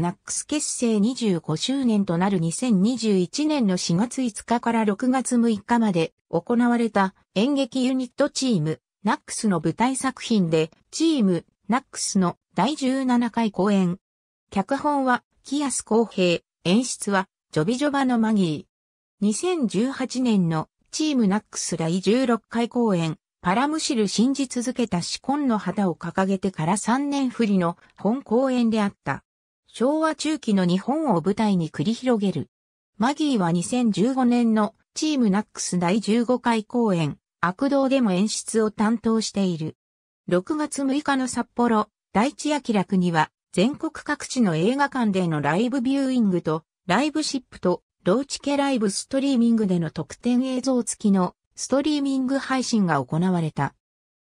ナックス結成25周年となる2021年の4月5日から6月6日まで行われた演劇ユニットチーム、ナックスの舞台作品で、チーム、ナックスの第17回公演。脚本は、キアス公平、演出は、ジョビジョバのマギー。2018年のチームナックス第16回公演、パラムシル信じ続けた死ンの旗を掲げてから3年振りの本公演であった。昭和中期の日本を舞台に繰り広げる。マギーは2015年のチームナックス第15回公演、悪道でも演出を担当している。6月6日の札幌、第一焼楽には、全国各地の映画館でのライブビューイングと、ライブシップと、ローチケライブストリーミングでの特典映像付きのストリーミング配信が行われた。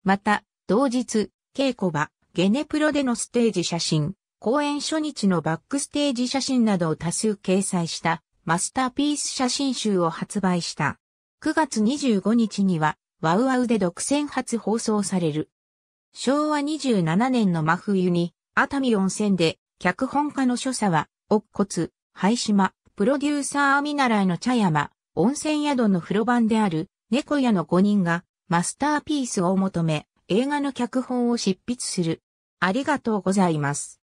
また、同日、稽古場、ゲネプロでのステージ写真、公演初日のバックステージ写真などを多数掲載したマスターピース写真集を発売した。9月25日には、ワウワウで独占初放送される。昭和27年の真冬に、熱海温泉で、脚本家の所作は、乙骨、廃島、プロデューサー見習いの茶山、温泉宿の風呂番である、猫屋の5人が、マスターピースを求め、映画の脚本を執筆する。ありがとうございます。